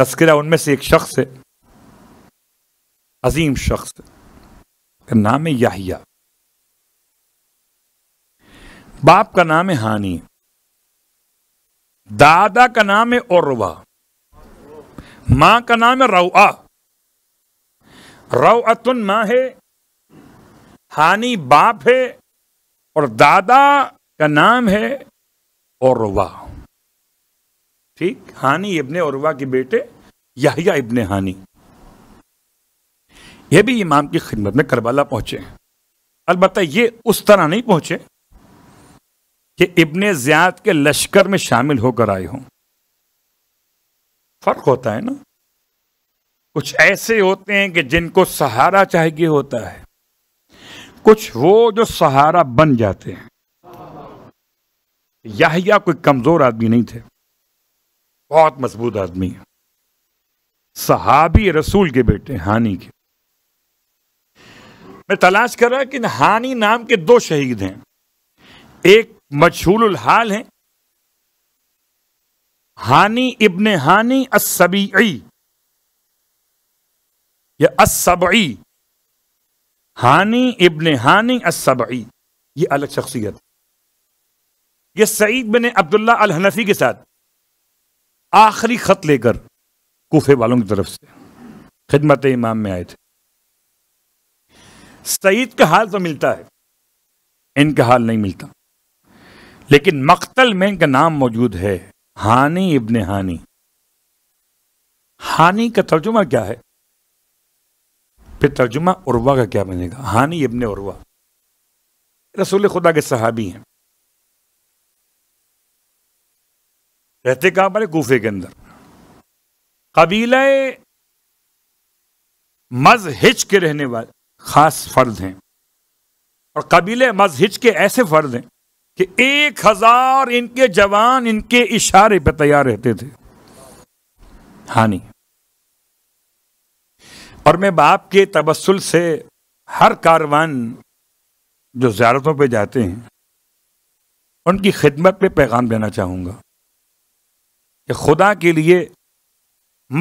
तस्करा उनमें से एक शख्स है अजीम शख्स का नाम है याहिया बाप का नाम है हानी दादा का नाम है औरवा माँ का नाम है रऊ रवातुन माँ है हानी बाप है और दादा का नाम है औरवा ठीक हानि इब्ने औरवा के बेटे याहिया इब्ने हानि यह भी इमाम की खिदमत में करबला पहुंचे अलबत् ये उस तरह नहीं पहुंचे कि इब्ने ज्याद के लश्कर में शामिल होकर आए हों फर्क होता है ना कुछ ऐसे होते हैं कि जिनको सहारा चाहिए होता है कुछ वो जो सहारा बन जाते हैं याहिया कोई कमजोर आदमी नहीं थे बहुत मजबूत आदमी है सहाबी रसूल के बेटे हानि के मैं तलाश कर रहा कि हानि नाम के दो शहीद हैं एक मशहूल हाल हैं हानि इब्ने हानि असबी या असबई हानी इब्ने हानि असबई ये अलग शख्सियत ये सईद बिन अब्दुल्ला अल हनफी के साथ आखिरी खत लेकर कोफे वालों की तरफ से खिदमत इमाम में आए थे सईद का हाल तो मिलता है इनका हाल नहीं मिलता लेकिन मख्तल में इनका नाम मौजूद है हानी इबन हानी हानि का तर्जुमा क्या है फिर तर्जुमा उर्वा का क्या बनेगा हानि इबन उर्वा रसूल खुदा के सहाबी हैं रहते कहां पर गुफे के अंदर कबीला हिच के रहने वाले खास फर्द हैं और कबीले मज हिच के ऐसे फर्द हैं कि एक हजार इनके जवान इनके इशारे पर तैयार रहते थे हानि और मैं बाप के तबस्सुल से हर कारवान जो ज्यारतों पे जाते हैं उनकी खिदमत पे पैगाम देना चाहूँगा कि खुदा के लिए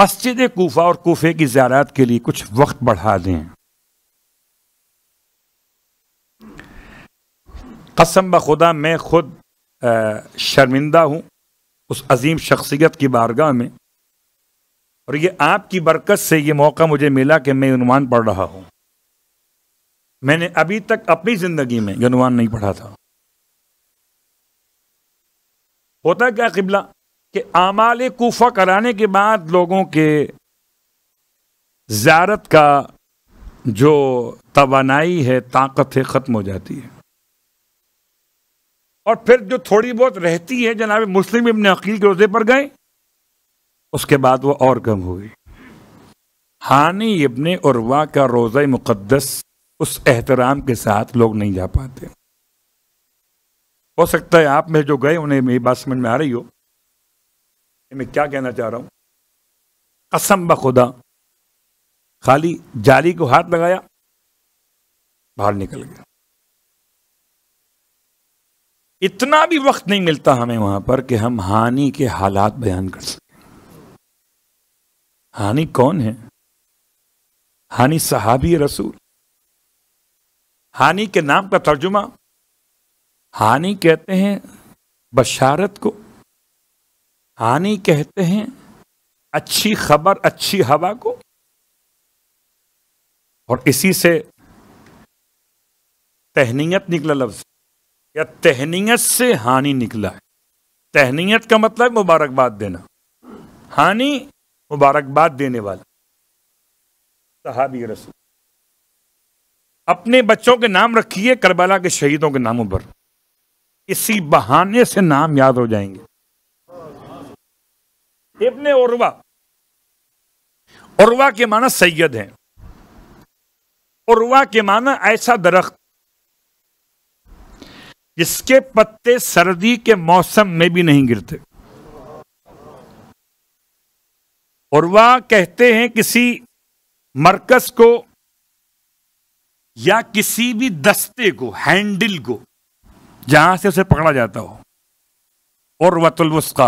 मस्जिद कोफा और कोफे की ज्यारत के लिए कुछ वक्त बढ़ा दें कसम ब खुदा मैं खुद शर्मिंदा हूँ उस अजीम शख्सियत की बारगाह में और ये आपकी बरकत से ये मौका मुझे मिला कि मैं अनुमान पढ़ रहा हूँ मैंने अभी तक अपनी ज़िंदगी में अनुमान नहीं पढ़ा था होता क्या किबला कि आमाल कोफा कराने के बाद लोगों के ज्यारत का जो तोानाई है ताकत है ख़त्म हो जाती है और फिर जो थोड़ी बहुत रहती है जनाब मुस्लिम इबन अकील के रोज़े पर गए उसके बाद वो और कम हो गई हानि और उर्वा का रोजा मुक़दस उस एहतराम के साथ लोग नहीं जा पाते हो सकता है आप में जो गए उन्हें मेरी बात समझ में आ रही हो मैं क्या कहना चाह रहा हूँ कसम बखुदा खाली जाली को हाथ लगाया बाहर निकल गया इतना भी वक्त नहीं मिलता हमें वहां पर कि हम हानि के हालात बयान कर सकें हानि कौन है हानि सहाबी रसूल हानि के नाम का तर्जुमा हानि कहते हैं बशारत को हानि कहते हैं अच्छी खबर अच्छी हवा को और इसी से तहनीयत निकला लफ्ज या तहनीयत से हानि निकला है तहनीत का मतलब मुबारकबाद देना हानि मुबारकबाद देने वाला सहाबी रसूल अपने बच्चों के नाम रखिए करबला के शहीदों के नामों पर इसी बहाने से नाम याद हो जाएंगे इब्ने उर्वा उर्वा के माना सैयद हैं उर्वा के माना ऐसा दरख्त जिसके पत्ते सर्दी के मौसम में भी नहीं गिरते और वह कहते हैं किसी मरकज को या किसी भी दस्ते को हैंडल को जहां से उसे पकड़ा जाता हो और वतुलवस्का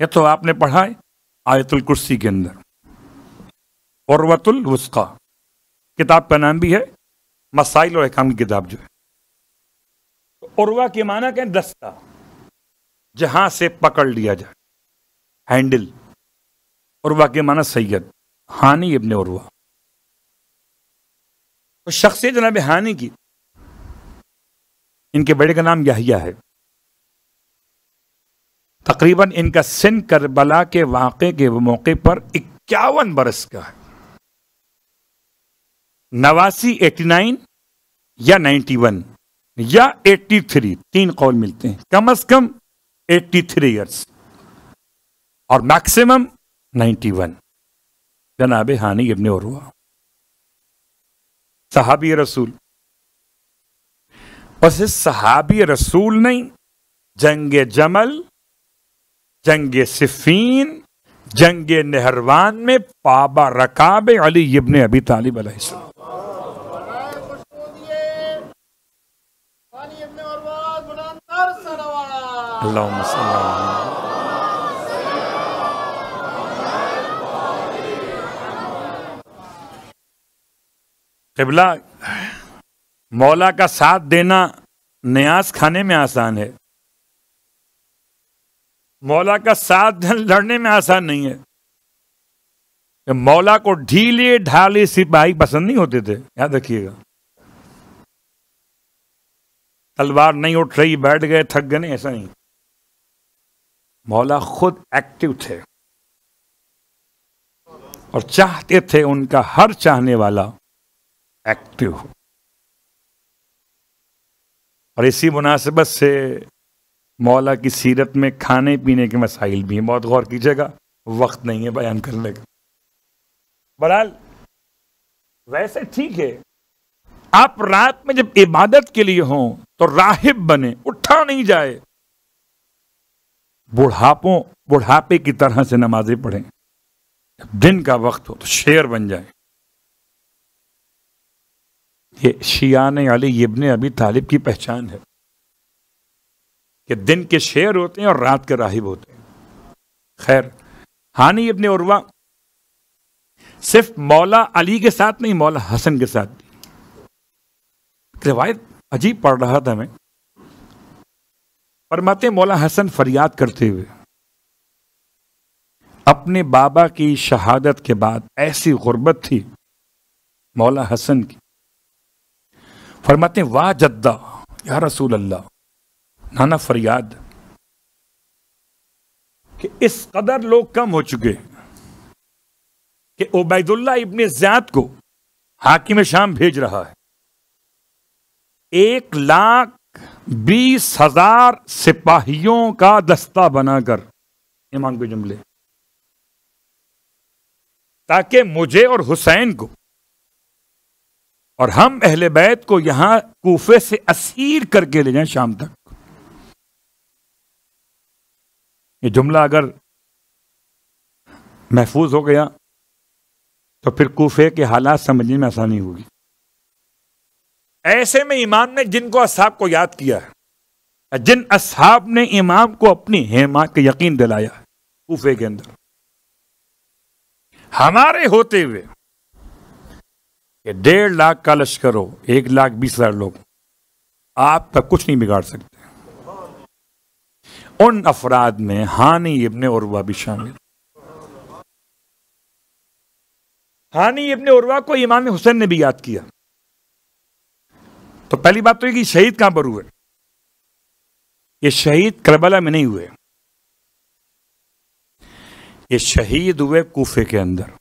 यह तो आपने पढ़ा है आयतुल कुर्सी के अंदर और वतुलवस्का किताब का नाम भी है मसाइल और अहकाम की किताब जो है वह के माना कहें दस्ता जहां से पकड़ लिया जाए हैंडल उर्वा के माना सैयद हानि इबन उर्वा तो शख्सियत जनाब हानि की इनके बड़े का नाम यहिया है तकरीबन इनका सिन करबला के वाक़े के मौके पर इक्यावन बरस का है नवासी एटी नाइन या नाइन्टी वन या एट्टी थ्री तीन कौल मिलते हैं कम अज कम एट्टी थ्री ईयर्स और मैक्सिमम 91 जनाब हानि इबन उर्वा सहाबी रसूल बस इस सहाबी रसूल नहीं जंग जमल जंग सिफीन जंग नहरवान में पाबा रकाब अली इबन अबी तालिब अल्लाह किबला मौला का साथ देना न्यास खाने में आसान है मौला का साथ लड़ने में आसान नहीं है मौला को ढीले ढाले सिपाही पसंद नहीं होते थे याद रखिएगा तलवार नहीं उठ रही बैठ गए थक गए नहीं ऐसा नहीं मौला खुद एक्टिव थे और चाहते थे उनका हर चाहने वाला एक्टिव हो और इसी मुनासिबत से मौला की सीरत में खाने पीने के मसाइल भी हैं बहुत गौर कीजिएगा वक्त नहीं है बयान करने का बहरहाल वैसे ठीक है आप रात में जब इबादत के लिए हों तो राहिब बने उठा नहीं जाए बुढ़ापों बुढ़ापे की तरह से नमाजें पढ़ें दिन का वक्त हो तो शेर बन जाए ये शियान अली इबन अभी तालिब की पहचान है कि दिन के शेर होते हैं और रात के राहिब होते हैं खैर हानि इबन उर्वा सिर्फ मौला अली के साथ नहीं मौला हसन के साथ रिवायत अजीब पढ़ रहा था मैं फरमाते मौला हसन फरियाद करते हुए अपने बाबा की शहादत के बाद ऐसी गुर्बत थी मौला हसन की फरमाते वाह जद्दा या रसूल अल्लाह नाना फरियाद कि इस कदर लोग कम हो चुके कि ओबैदुल्ला इब्ने ज्याद को हाकिम शाम भेज रहा है एक लाख बीस हजार सिपाहियों का दस्ता बनाकर ईमान के जुमले ताकि मुझे और हुसैन को और हम अहले बैत को यहां कूफे से असीर करके ले जाए शाम तक ये जुमला अगर महफूज हो गया तो फिर कूफे के हालात समझने में आसानी होगी ऐसे में इमाम ने जिनको असहाब को याद किया है जिन असहाब ने इमाम को अपनी हेमा के यकीन दिलाया कूफे के अंदर हमारे होते हुए कि डेढ़ लाख का लश्कर हो एक लाख बीस हजार लोग आपका कुछ नहीं बिगाड़ सकते उन अफराद में हानि इबन उर्वा भी शामिल हानि इबन उर्वा को इमाम हुसैन ने भी याद किया तो पहली बात तो ये कि शहीद कहां पर हुए ये शहीद करबला में नहीं हुए ये शहीद हुए कूफे के अंदर